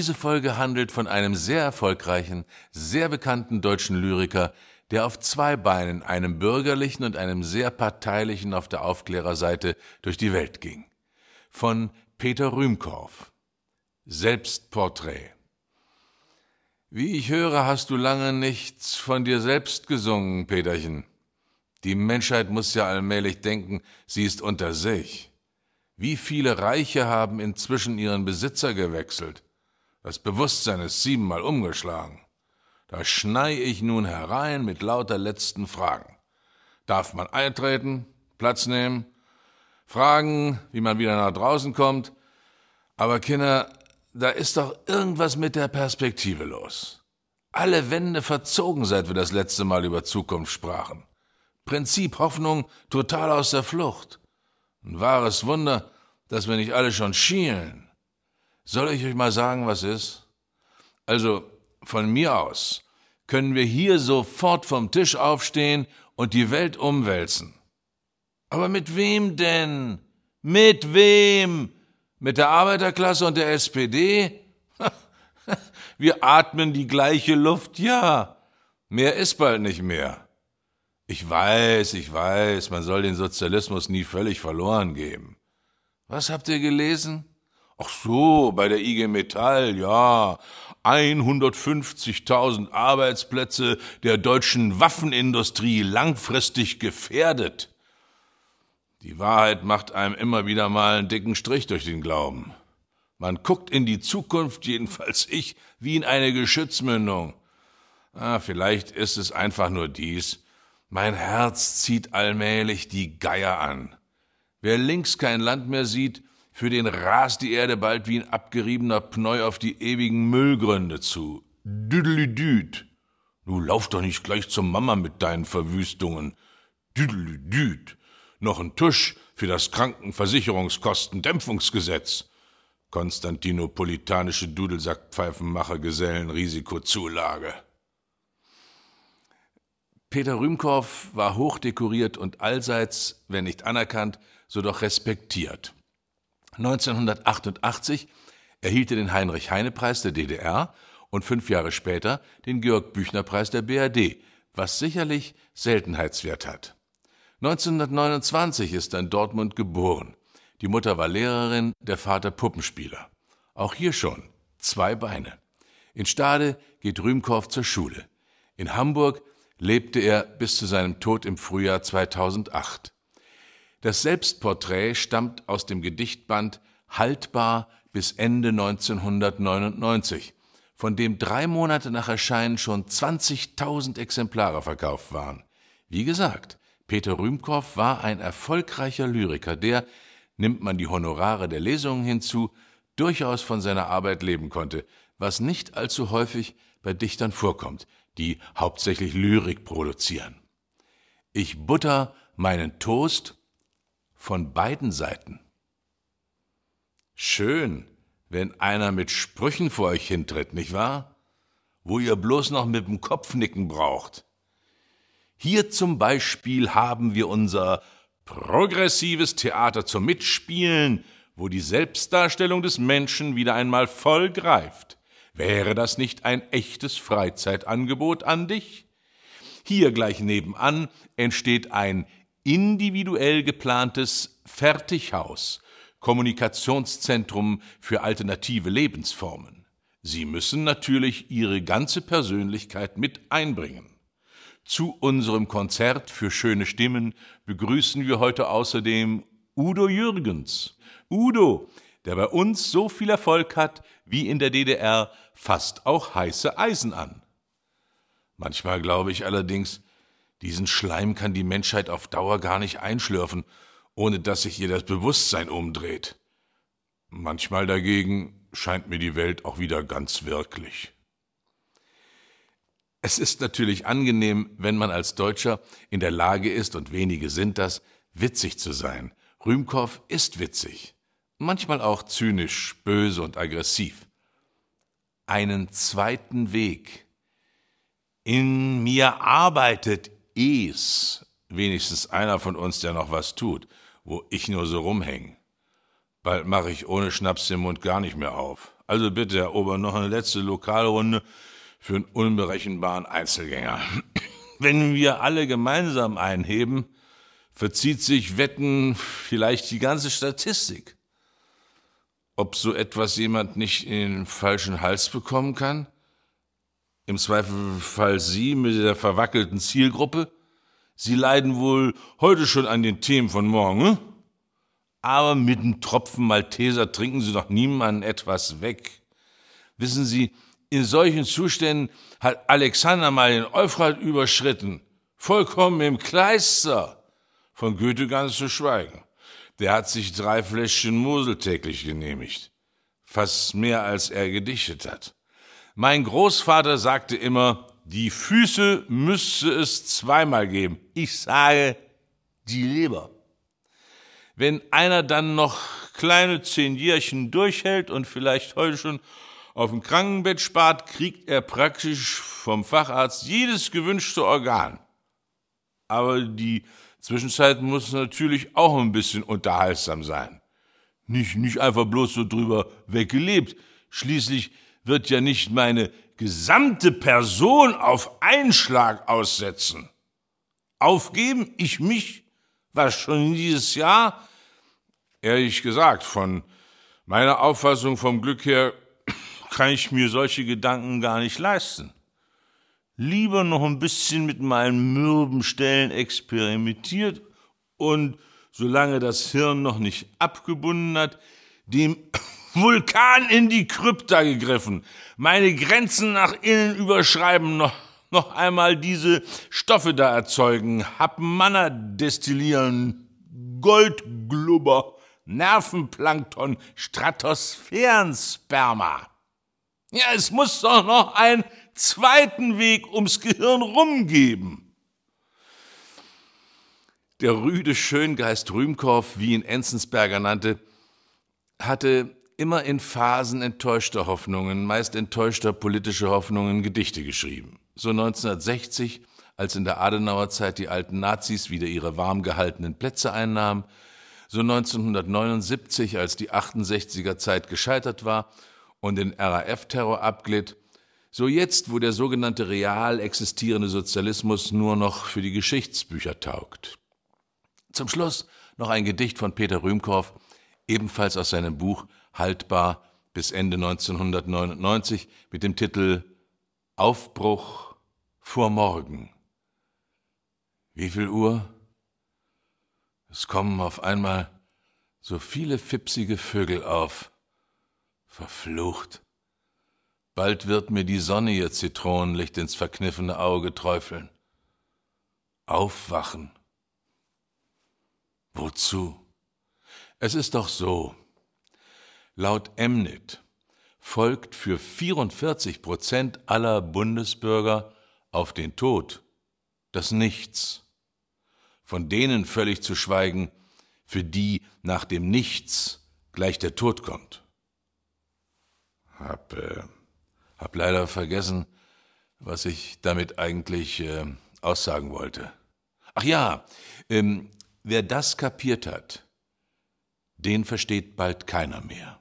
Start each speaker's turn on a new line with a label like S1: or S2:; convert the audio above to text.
S1: Diese Folge handelt von einem sehr erfolgreichen, sehr bekannten deutschen Lyriker, der auf zwei Beinen, einem bürgerlichen und einem sehr parteilichen auf der Aufklärerseite, durch die Welt ging. Von Peter Rühmkorff. Selbstporträt. Wie ich höre, hast du lange nichts von dir selbst gesungen, Peterchen. Die Menschheit muss ja allmählich denken, sie ist unter sich. Wie viele Reiche haben inzwischen ihren Besitzer gewechselt? Das Bewusstsein ist siebenmal umgeschlagen. Da schnei ich nun herein mit lauter letzten Fragen. Darf man eintreten, Platz nehmen, Fragen, wie man wieder nach draußen kommt? Aber Kinder, da ist doch irgendwas mit der Perspektive los. Alle Wände verzogen, seit wir das letzte Mal über Zukunft sprachen. Prinzip Hoffnung total aus der Flucht. Ein wahres Wunder, dass wir nicht alle schon schielen. Soll ich euch mal sagen, was ist? Also von mir aus können wir hier sofort vom Tisch aufstehen und die Welt umwälzen. Aber mit wem denn? Mit wem? Mit der Arbeiterklasse und der SPD? Wir atmen die gleiche Luft, ja. Mehr ist bald nicht mehr. Ich weiß, ich weiß, man soll den Sozialismus nie völlig verloren geben. Was habt ihr gelesen? Ach so, bei der IG Metall, ja. 150.000 Arbeitsplätze der deutschen Waffenindustrie langfristig gefährdet. Die Wahrheit macht einem immer wieder mal einen dicken Strich durch den Glauben. Man guckt in die Zukunft, jedenfalls ich, wie in eine Geschützmündung. Ah, vielleicht ist es einfach nur dies. Mein Herz zieht allmählich die Geier an. Wer links kein Land mehr sieht, für den rast die Erde bald wie ein abgeriebener Pneu auf die ewigen Müllgründe zu. Düdelüdüd. Du lauf doch nicht gleich zur Mama mit deinen Verwüstungen. Düdelüdüd. Noch ein Tusch für das Krankenversicherungskostendämpfungsgesetz. Konstantinopolitanische Dudelsackpfeifenmacher Gesellen Risikozulage. Peter Rühmkorff war hochdekoriert und allseits, wenn nicht anerkannt, so doch respektiert. 1988 erhielt er den Heinrich-Heine-Preis der DDR und fünf Jahre später den Georg-Büchner-Preis der BRD, was sicherlich Seltenheitswert hat. 1929 ist er in Dortmund geboren. Die Mutter war Lehrerin, der Vater Puppenspieler. Auch hier schon zwei Beine. In Stade geht Rühmkorf zur Schule. In Hamburg lebte er bis zu seinem Tod im Frühjahr 2008. Das Selbstporträt stammt aus dem Gedichtband Haltbar bis Ende 1999, von dem drei Monate nach Erscheinen schon 20.000 Exemplare verkauft waren. Wie gesagt, Peter Rühmkorff war ein erfolgreicher Lyriker, der, nimmt man die Honorare der Lesungen hinzu, durchaus von seiner Arbeit leben konnte, was nicht allzu häufig bei Dichtern vorkommt, die hauptsächlich Lyrik produzieren. Ich butter meinen Toast von beiden Seiten. Schön, wenn einer mit Sprüchen vor euch hintritt, nicht wahr? Wo ihr bloß noch mit dem Kopfnicken braucht. Hier zum Beispiel haben wir unser progressives Theater zum Mitspielen, wo die Selbstdarstellung des Menschen wieder einmal voll greift. Wäre das nicht ein echtes Freizeitangebot an dich? Hier gleich nebenan entsteht ein individuell geplantes Fertighaus, Kommunikationszentrum für alternative Lebensformen. Sie müssen natürlich Ihre ganze Persönlichkeit mit einbringen. Zu unserem Konzert für schöne Stimmen begrüßen wir heute außerdem Udo Jürgens. Udo, der bei uns so viel Erfolg hat wie in der DDR, fasst auch heiße Eisen an. Manchmal glaube ich allerdings, diesen Schleim kann die Menschheit auf Dauer gar nicht einschlürfen, ohne dass sich ihr das Bewusstsein umdreht. Manchmal dagegen scheint mir die Welt auch wieder ganz wirklich. Es ist natürlich angenehm, wenn man als Deutscher in der Lage ist, und wenige sind das, witzig zu sein. Rühmkorff ist witzig, manchmal auch zynisch, böse und aggressiv. Einen zweiten Weg. In mir arbeitet ist wenigstens einer von uns, der noch was tut, wo ich nur so rumhänge. Bald mache ich ohne Schnaps den Mund gar nicht mehr auf. Also bitte, Herr Ober, noch eine letzte Lokalrunde für einen unberechenbaren Einzelgänger. Wenn wir alle gemeinsam einheben, verzieht sich Wetten vielleicht die ganze Statistik. Ob so etwas jemand nicht in den falschen Hals bekommen kann? Im Zweifelfall Sie mit der verwackelten Zielgruppe? Sie leiden wohl heute schon an den Themen von morgen. Hm? Aber mit einem Tropfen Malteser trinken Sie doch niemanden etwas weg. Wissen Sie, in solchen Zuständen hat Alexander mal den Euphrat überschritten. Vollkommen im Kleister. Von Goethe ganz zu schweigen. Der hat sich drei Fläschchen Mosel täglich genehmigt. Fast mehr als er gedichtet hat. Mein Großvater sagte immer, die Füße müsse es zweimal geben. Ich sage, die Leber. Wenn einer dann noch kleine zehn Jährchen durchhält und vielleicht heute schon auf dem Krankenbett spart, kriegt er praktisch vom Facharzt jedes gewünschte Organ. Aber die Zwischenzeit muss natürlich auch ein bisschen unterhaltsam sein. Nicht, nicht einfach bloß so drüber weggelebt. Schließlich wird ja nicht meine gesamte Person auf Einschlag aussetzen. Aufgeben ich mich, was schon dieses Jahr, ehrlich gesagt, von meiner Auffassung vom Glück her, kann ich mir solche Gedanken gar nicht leisten. Lieber noch ein bisschen mit meinen mürben Stellen experimentiert und solange das Hirn noch nicht abgebunden hat, dem Vulkan in die Krypta gegriffen. Meine Grenzen nach innen überschreiben noch noch einmal diese Stoffe da erzeugen, hab Manner destillieren, Goldglubber, Nervenplankton, Stratosphärensperma. Ja, es muss doch noch einen zweiten Weg ums Gehirn rumgeben. Der rüde Schöngeist Rühmkorff, wie ihn Enzensberger nannte, hatte immer in Phasen enttäuschter Hoffnungen, meist enttäuschter politischer Hoffnungen Gedichte geschrieben. So 1960, als in der Adenauerzeit die alten Nazis wieder ihre warm gehaltenen Plätze einnahmen, so 1979, als die 68er Zeit gescheitert war und den RAF-Terror abglitt, so jetzt, wo der sogenannte real existierende Sozialismus nur noch für die Geschichtsbücher taugt. Zum Schluss noch ein Gedicht von Peter Rühmkorff, ebenfalls aus seinem Buch haltbar bis Ende 1999 mit dem Titel Aufbruch vor Morgen. Wie viel Uhr? Es kommen auf einmal so viele fipsige Vögel auf. Verflucht. Bald wird mir die Sonne ihr Zitronenlicht ins verkniffene Auge träufeln. Aufwachen. Wozu? Es ist doch so, Laut Emnit folgt für 44 Prozent aller Bundesbürger auf den Tod das Nichts. Von denen völlig zu schweigen, für die nach dem Nichts gleich der Tod kommt. Hab, äh, hab leider vergessen, was ich damit eigentlich äh, aussagen wollte. Ach ja, ähm, wer das kapiert hat, den versteht bald keiner mehr.